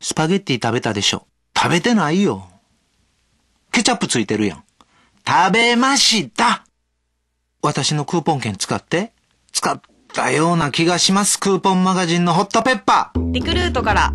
スパゲッティ食べたでしょ。食べてないよ。ケチャップついてるやん。食べました私のクーポン券使って使ったような気がします。クーポンマガジンのホットペッパー。リクルートから。